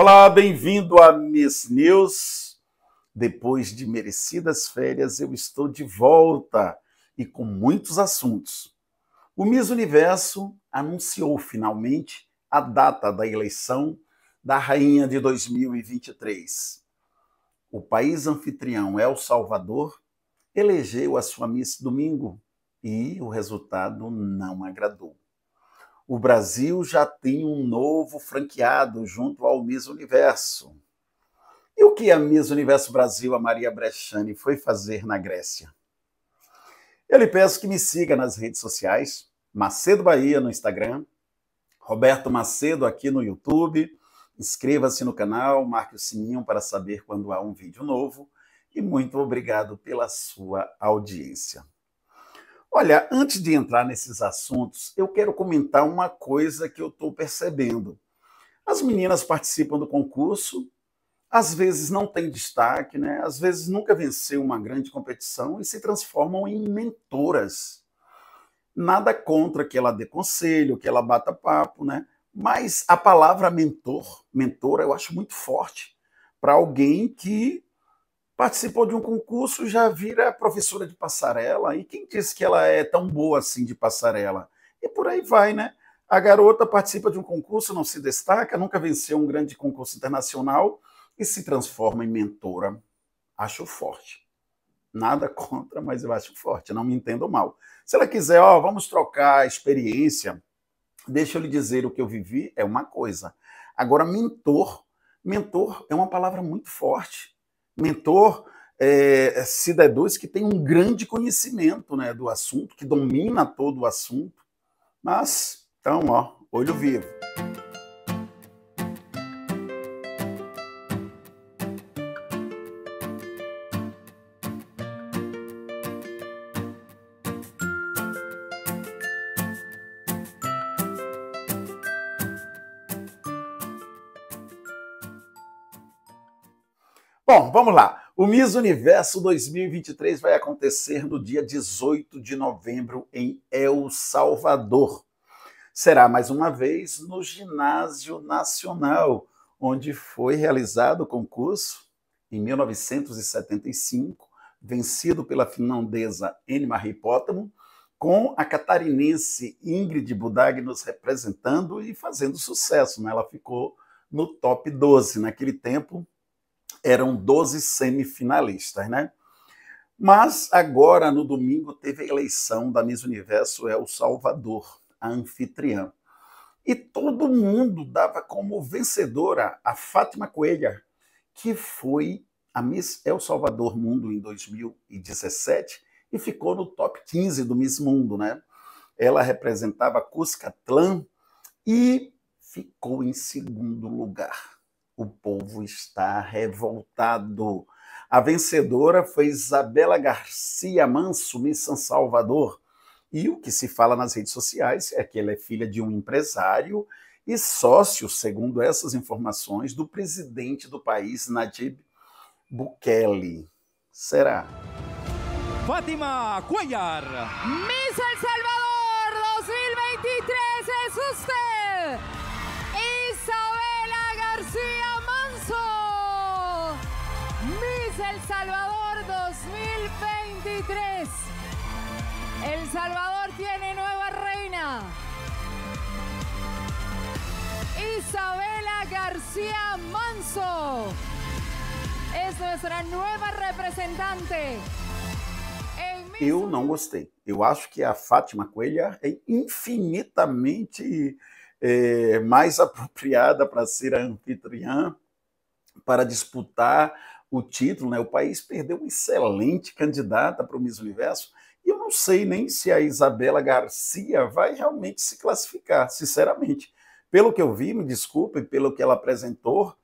Olá, bem-vindo a Miss News. Depois de merecidas férias, eu estou de volta e com muitos assuntos. O Miss Universo anunciou finalmente a data da eleição da rainha de 2023. O país anfitrião El Salvador elegeu a sua Miss domingo e o resultado não agradou o Brasil já tem um novo franqueado junto ao Miss Universo. E o que a Miss Universo Brasil, a Maria Brechani, foi fazer na Grécia? Eu lhe peço que me siga nas redes sociais, Macedo Bahia no Instagram, Roberto Macedo aqui no YouTube. Inscreva-se no canal, marque o sininho para saber quando há um vídeo novo e muito obrigado pela sua audiência. Olha, antes de entrar nesses assuntos, eu quero comentar uma coisa que eu estou percebendo. As meninas participam do concurso, às vezes não têm destaque, né? às vezes nunca venceu uma grande competição e se transformam em mentoras. Nada contra que ela dê conselho, que ela bata papo, né? mas a palavra mentor, mentora, eu acho muito forte para alguém que participou de um concurso, já vira professora de passarela. E quem disse que ela é tão boa assim de passarela? E por aí vai, né? A garota participa de um concurso, não se destaca, nunca venceu um grande concurso internacional e se transforma em mentora. Acho forte. Nada contra, mas eu acho forte, não me entendo mal. Se ela quiser, ó, vamos trocar experiência, deixa eu lhe dizer o que eu vivi, é uma coisa. Agora, mentor, mentor é uma palavra muito forte mentor é, é se deduz que tem um grande conhecimento né, do assunto, que domina todo o assunto. Mas, então, ó, olho vivo. Bom, vamos lá. O Miss Universo 2023 vai acontecer no dia 18 de novembro em El Salvador. Será mais uma vez no Ginásio Nacional, onde foi realizado o concurso em 1975, vencido pela finlandesa Anne Marie com a catarinense Ingrid Budag nos representando e fazendo sucesso. Né? Ela ficou no top 12. Naquele tempo, eram 12 semifinalistas, né? Mas agora, no domingo, teve a eleição da Miss Universo El é Salvador, a anfitriã. E todo mundo dava como vencedora a Fátima Coelha, que foi a Miss El Salvador Mundo em 2017 e ficou no top 15 do Miss Mundo, né? Ela representava Cuscatlan e ficou em segundo lugar. O povo está revoltado. A vencedora foi Isabela Garcia Manso, Miss São Salvador. E o que se fala nas redes sociais é que ela é filha de um empresário e sócio, segundo essas informações, do presidente do país, Najib Bukele. Será? Fátima Cuellar. Miss El Salvador 2023 é usted. Salvador 2023. El Salvador tiene nueva reina. Isabela García Manso es nuestra nueva representante. Eu não gostei. Eu acho que a Fátima Coelho é infinitamente é, mais apropriada para ser a anfitriã, para disputar o título, né? O país perdeu uma excelente candidata para o Miss Universo e eu não sei nem se a Isabela Garcia vai realmente se classificar, sinceramente. Pelo que eu vi, me desculpe, pelo que ela apresentou,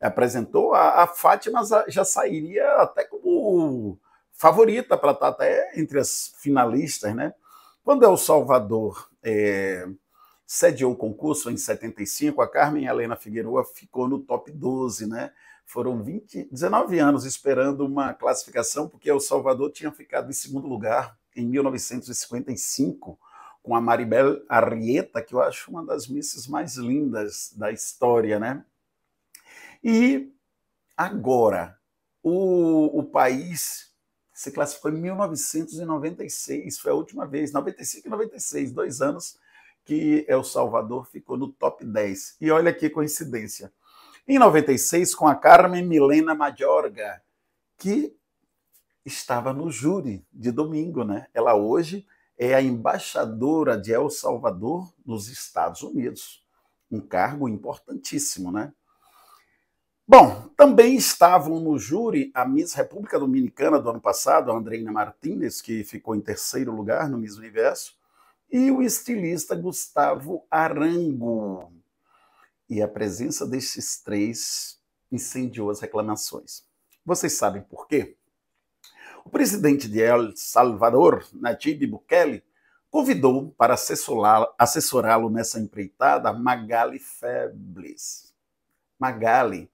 apresentou a, a Fátima já sairia até como favorita para estar até entre as finalistas, né? Quando El é Salvador é, sediou o concurso em 75, a Carmen Helena Figueroa ficou no top 12, né? Foram 20, 19 anos esperando uma classificação, porque El Salvador tinha ficado em segundo lugar em 1955 com a Maribel Arrieta, que eu acho uma das misses mais lindas da história, né? E agora, o, o país se classificou em 1996, foi a última vez, 95 e 96, dois anos que El Salvador ficou no top 10. E olha que coincidência. Em 96, com a Carmen Milena Majorga, que estava no júri de domingo, né? Ela hoje é a embaixadora de El Salvador nos Estados Unidos. Um cargo importantíssimo, né? Bom, também estavam no júri a Miss República Dominicana do ano passado, a Andreina Martinez, que ficou em terceiro lugar no Miss Universo, e o estilista Gustavo Arango e a presença destes três incendiou as reclamações. Vocês sabem por quê? O presidente de El Salvador, Nayib Bukele, convidou para assessorá-lo nessa empreitada Magali Febles. Magali,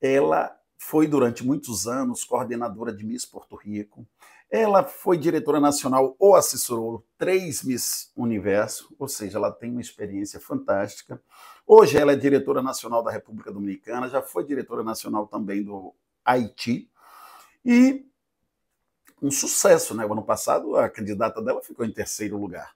ela foi durante muitos anos coordenadora de Miss Porto Rico, ela foi diretora nacional ou assessorou três Miss Universo, ou seja, ela tem uma experiência fantástica. Hoje ela é diretora nacional da República Dominicana, já foi diretora nacional também do Haiti. E um sucesso, né? O ano passado a candidata dela ficou em terceiro lugar.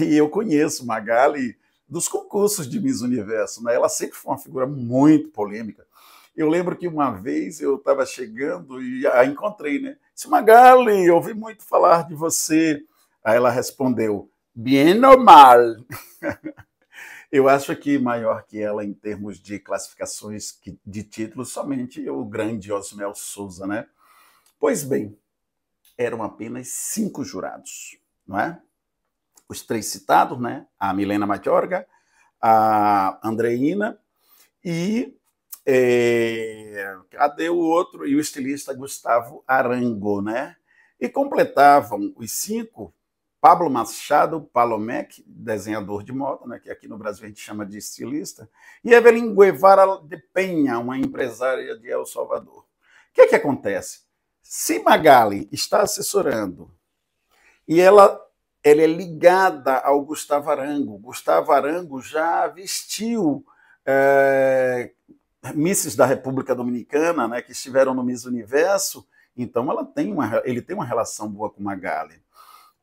E eu conheço Magali dos concursos de Miss Universo, né? Ela sempre foi uma figura muito polêmica. Eu lembro que uma vez eu estava chegando e a encontrei, né? Disse, Magali, ouvi muito falar de você. Aí ela respondeu, bien ou mal? eu acho que maior que ela em termos de classificações de títulos, somente o grande Osmel Souza, né? Pois bem, eram apenas cinco jurados, não é? Os três citados, né? A Milena Matiorga, a Andreina e é, cadê o outro? E o estilista Gustavo Arango, né? E completavam os cinco Pablo Machado Palomec, desenhador de moda, né, que aqui no Brasil a gente chama de estilista, e Evelyn Guevara de Penha, uma empresária de El Salvador. O que, é que acontece? Se Magali está assessorando e ela, ela é ligada ao Gustavo Arango, Gustavo Arango já vestiu é, Misses da República Dominicana, né, que estiveram no Miss Universo, então ela tem uma, ele tem uma relação boa com Magali.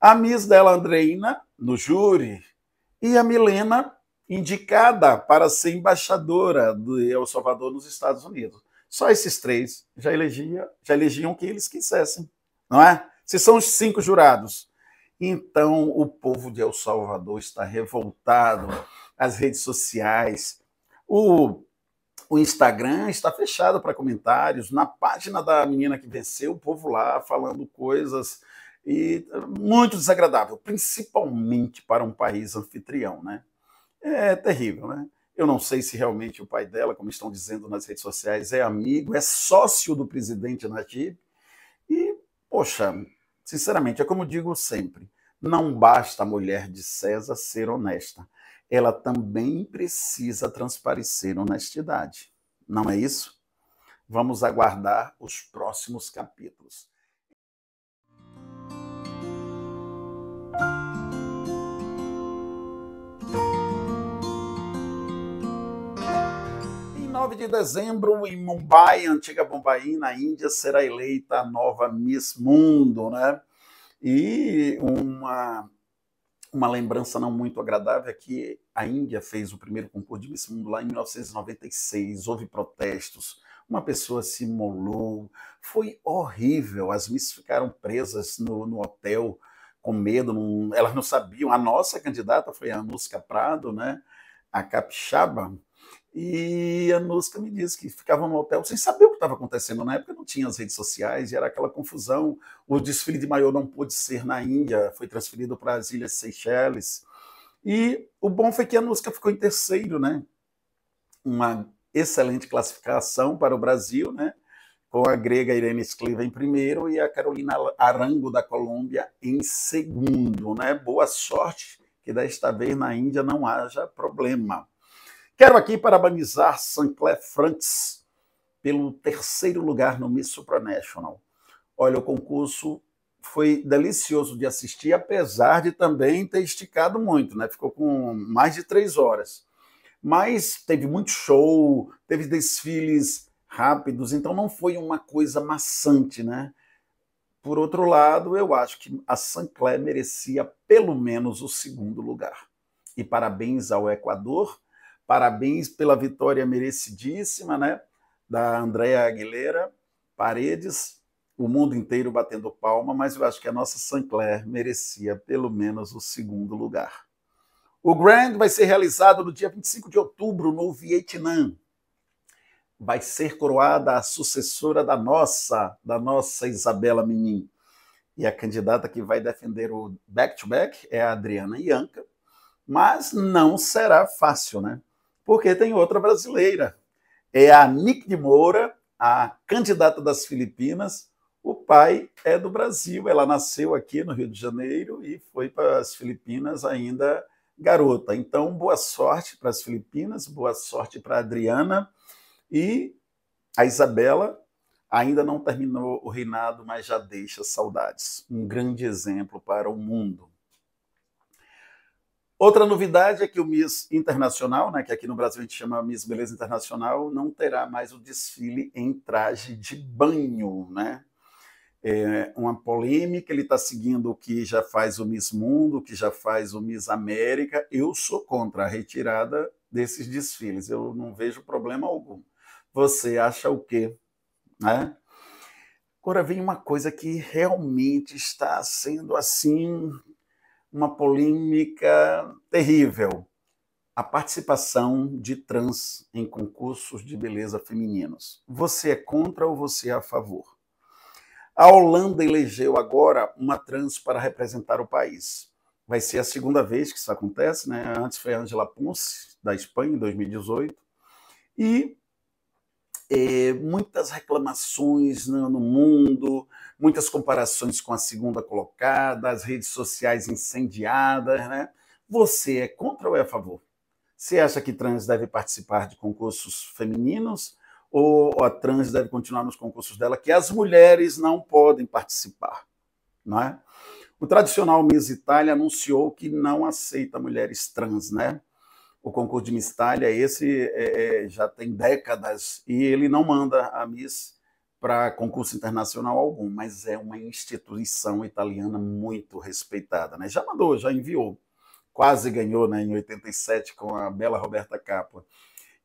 A Miss dela, Andreina, no júri, e a Milena, indicada para ser embaixadora de El Salvador nos Estados Unidos. Só esses três já, elegia, já elegiam quem eles quisessem, não é? Se são os cinco jurados. Então, o povo de El Salvador está revoltado, as redes sociais, o o Instagram está fechado para comentários. Na página da menina que venceu, o povo lá falando coisas e eh, muito desagradável, principalmente para um país anfitrião, né? É terrível, né? Eu não sei se realmente o pai dela, como estão dizendo nas redes sociais, é amigo, é sócio do presidente Najib. E, poxa, sinceramente, é como digo sempre: não basta a mulher de César ser honesta ela também precisa transparecer honestidade. Não é isso? Vamos aguardar os próximos capítulos. Em 9 de dezembro, em Mumbai, antiga Bombaim na Índia, será eleita a nova Miss Mundo, né? E uma uma lembrança não muito agradável é que a Índia fez o primeiro concurso de Miss Mundo lá em 1996. Houve protestos, uma pessoa se molou, foi horrível. As Miss ficaram presas no, no hotel com medo, não, elas não sabiam. A nossa candidata foi a Anuska Prado, né? a capixaba, e a Nusca me disse que ficava no hotel sem saber o que estava acontecendo. Na época não tinha as redes sociais, e era aquela confusão. O desfile de maior não pôde ser na Índia, foi transferido para as Ilhas Seychelles. E o bom foi que a Nusca ficou em terceiro, né? Uma excelente classificação para o Brasil, né? Com a grega Irene Escliva em primeiro e a Carolina Arango da Colômbia em segundo, né? Boa sorte que desta vez na Índia não haja problema. Quero aqui parabenizar Sancler Frantz pelo terceiro lugar no Miss Supranational. Olha, o concurso foi delicioso de assistir, apesar de também ter esticado muito, né? Ficou com mais de três horas. Mas teve muito show, teve desfiles rápidos, então não foi uma coisa maçante, né? Por outro lado, eu acho que a Sancler merecia pelo menos o segundo lugar. E parabéns ao Equador Parabéns pela vitória merecidíssima, né? Da Andréa Aguilera Paredes, o mundo inteiro batendo palma, mas eu acho que a nossa Sinclair merecia pelo menos o segundo lugar. O Grand vai ser realizado no dia 25 de outubro no Vietnã. Vai ser coroada a sucessora da nossa, da nossa Isabela Menin. E a candidata que vai defender o back-to-back -back é a Adriana Ianca, mas não será fácil, né? porque tem outra brasileira. É a Nick de Moura, a candidata das Filipinas. O pai é do Brasil, ela nasceu aqui no Rio de Janeiro e foi para as Filipinas ainda garota. Então, boa sorte para as Filipinas, boa sorte para a Adriana e a Isabela. Ainda não terminou o reinado, mas já deixa saudades. Um grande exemplo para o mundo. Outra novidade é que o Miss Internacional, né, que aqui no Brasil a gente chama Miss Beleza Internacional, não terá mais o desfile em traje de banho, né? É uma polêmica, ele está seguindo o que já faz o Miss Mundo, o que já faz o Miss América. Eu sou contra a retirada desses desfiles, eu não vejo problema algum. Você acha o quê? Né? Agora vem uma coisa que realmente está sendo assim uma polêmica terrível: a participação de trans em concursos de beleza femininos. Você é contra ou você é a favor? A Holanda elegeu agora uma trans para representar o país. Vai ser a segunda vez que isso acontece, né? Antes foi Angela Ponce, da Espanha, em 2018. E é, muitas reclamações no, no mundo, muitas comparações com a segunda colocada, as redes sociais incendiadas, né? Você é contra ou é a favor? Você acha que trans deve participar de concursos femininos ou a trans deve continuar nos concursos dela que as mulheres não podem participar, não é? O tradicional Miss Itália anunciou que não aceita mulheres trans, né? o concurso de mistalha, esse é, é, já tem décadas e ele não manda a Miss para concurso internacional algum, mas é uma instituição italiana muito respeitada. Né? Já mandou, já enviou. Quase ganhou né, em 87 com a bela Roberta Capua.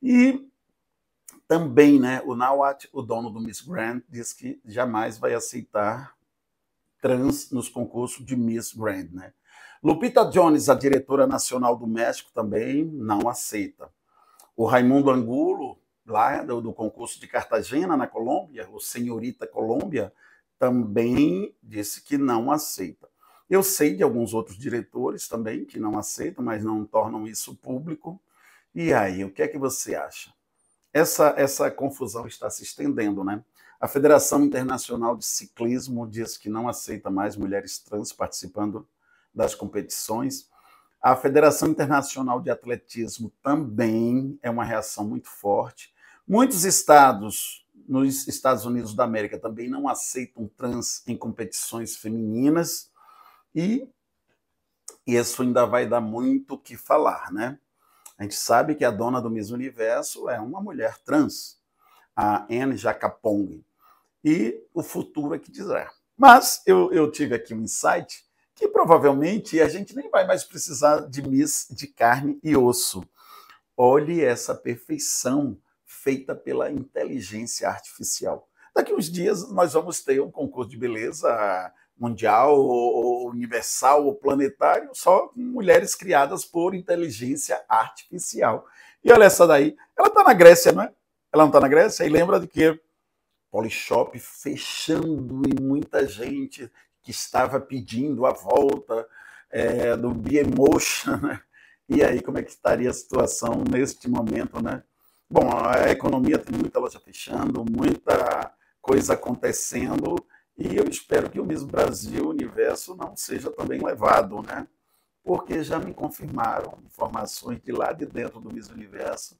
E também né, o Nawat, o dono do Miss Grand, diz que jamais vai aceitar trans nos concursos de Miss Grand. Né? Lupita Jones, a diretora nacional do México, também não aceita. O Raimundo Angulo, lá do, do concurso de Cartagena, na Colômbia, o Senhorita Colômbia, também disse que não aceita. Eu sei de alguns outros diretores também que não aceitam, mas não tornam isso público. E aí, o que é que você acha? Essa, essa confusão está se estendendo, né? A Federação Internacional de Ciclismo diz que não aceita mais mulheres trans participando das competições. A Federação Internacional de Atletismo também é uma reação muito forte. Muitos estados nos Estados Unidos da América também não aceitam trans em competições femininas e isso ainda vai dar muito o que falar, né? A gente sabe que a dona do Miss Universo é uma mulher trans, a Anne Jacapong, e o futuro é que dizer. É. Mas eu, eu tive aqui um insight que provavelmente a gente nem vai mais precisar de miss de carne e osso. Olhe essa perfeição feita pela inteligência artificial. Daqui uns dias nós vamos ter um concurso de beleza mundial, ou universal, ou planetário, só mulheres criadas por inteligência artificial. E olha essa daí, ela está na Grécia, não é? Ela não está na Grécia? E lembra de que Polishop fechando e muita gente que estava pedindo a volta é, do Biemotion, né? E aí, como é que estaria a situação neste momento, né? Bom, a economia tem muita loja fechando, muita coisa acontecendo, e eu espero que o mesmo Brasil Universo não seja também levado, né? Porque já me confirmaram informações de lá de dentro do mesmo Universo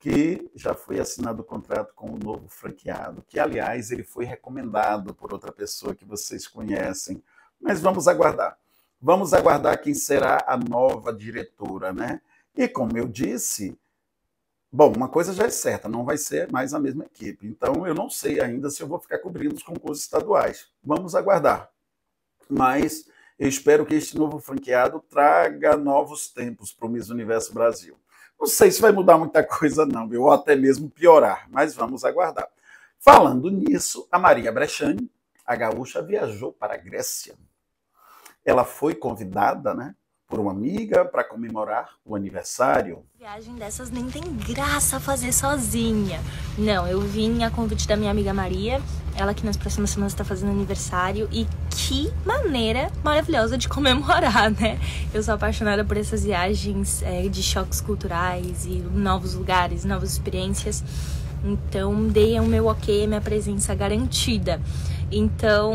que já foi assinado o contrato com o novo franqueado, que, aliás, ele foi recomendado por outra pessoa que vocês conhecem. Mas vamos aguardar. Vamos aguardar quem será a nova diretora, né? E como eu disse, bom, uma coisa já é certa, não vai ser mais a mesma equipe. Então eu não sei ainda se eu vou ficar cobrindo os concursos estaduais. Vamos aguardar. Mas eu espero que este novo franqueado traga novos tempos para o Miss Universo Brasil. Não sei se vai mudar muita coisa, não, viu? Ou até mesmo piorar, mas vamos aguardar. Falando nisso, a Maria Brechani, a gaúcha, viajou para a Grécia. Ela foi convidada, né? por uma amiga para comemorar o aniversário. Viagem dessas nem tem graça fazer sozinha. Não, eu vim a convite da minha amiga Maria, ela que nas próximas semanas está fazendo aniversário e que maneira maravilhosa de comemorar, né? Eu sou apaixonada por essas viagens é, de choques culturais e novos lugares, novas experiências. Então, dei o meu ok, a minha presença garantida. Então,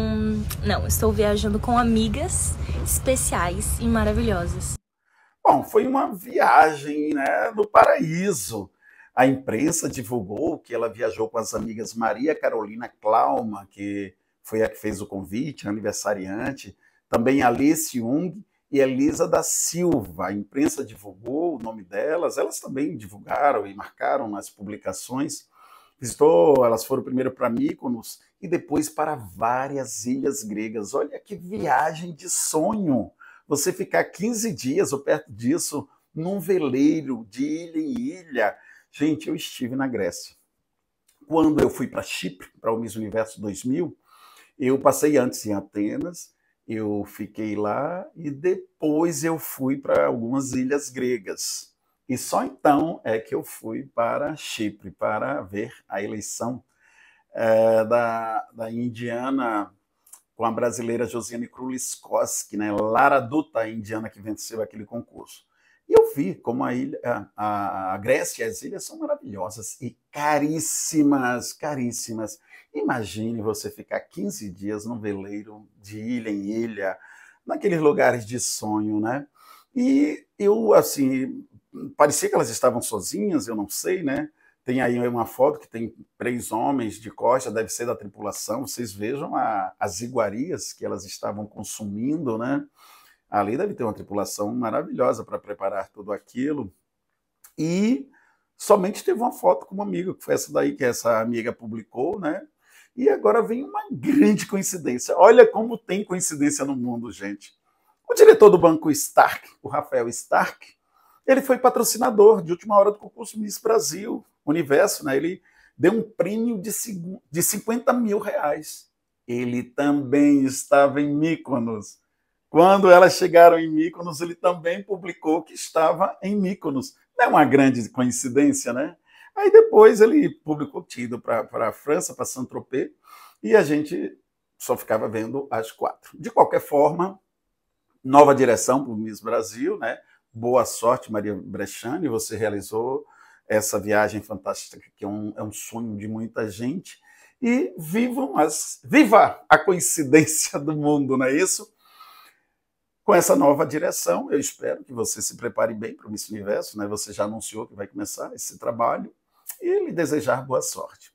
não, estou viajando com amigas especiais e maravilhosas. Bom, foi uma viagem né, do paraíso. A imprensa divulgou que ela viajou com as amigas Maria Carolina Klauma, que foi a que fez o convite, aniversariante, também Alice Jung e Elisa da Silva. A imprensa divulgou o nome delas, elas também divulgaram e marcaram nas publicações. Visitou, elas foram primeiro para Mykonos e depois para várias ilhas gregas. Olha que viagem de sonho! Você ficar 15 dias ou perto disso num veleiro de ilha em ilha. Gente, eu estive na Grécia. Quando eu fui para Chipre, para o Miss Universo 2000, eu passei antes em Atenas, eu fiquei lá e depois eu fui para algumas ilhas gregas. E só então é que eu fui para Chipre para ver a eleição é, da, da indiana com a brasileira Josiane Kruliskoski, né? Lara Duta, a indiana que venceu aquele concurso. E eu vi como a, ilha, a, a Grécia e as ilhas são maravilhosas e caríssimas, caríssimas. Imagine você ficar 15 dias num veleiro de ilha em ilha, naqueles lugares de sonho, né? E eu, assim, parecia que elas estavam sozinhas, eu não sei, né? Tem aí uma foto que tem três homens de costa, deve ser da tripulação. Vocês vejam a, as iguarias que elas estavam consumindo, né? Ali deve ter uma tripulação maravilhosa para preparar tudo aquilo. E somente teve uma foto com uma amiga, que foi essa daí que essa amiga publicou, né? E agora vem uma grande coincidência. Olha como tem coincidência no mundo, gente. O diretor do banco Stark, o Rafael Stark, ele foi patrocinador de última hora do concurso Miss Brasil Universo, né? Ele deu um prêmio de, de 50 mil reais. Ele também estava em Mykonos. Quando elas chegaram em Míconos, ele também publicou que estava em Míconos. Não é uma grande coincidência, né? Aí depois ele publicou que tinha ido para a França, para Saint-Tropez, e a gente só ficava vendo as quatro. De qualquer forma, nova direção para o Miss Brasil, né? Boa sorte, Maria Brechani, você realizou essa viagem fantástica que é um, é um sonho de muita gente. E vivam as, viva a coincidência do mundo, não é isso? com essa nova direção, eu espero que você se prepare bem para o Miss Universo, né? Você já anunciou que vai começar esse trabalho e lhe desejar boa sorte.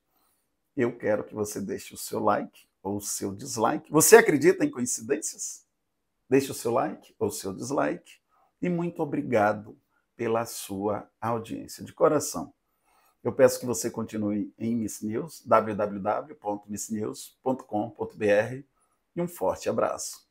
Eu quero que você deixe o seu like ou o seu dislike. Você acredita em coincidências? Deixe o seu like ou o seu dislike. E muito obrigado pela sua audiência de coração. Eu peço que você continue em Miss News, www.missnews.com.br e um forte abraço.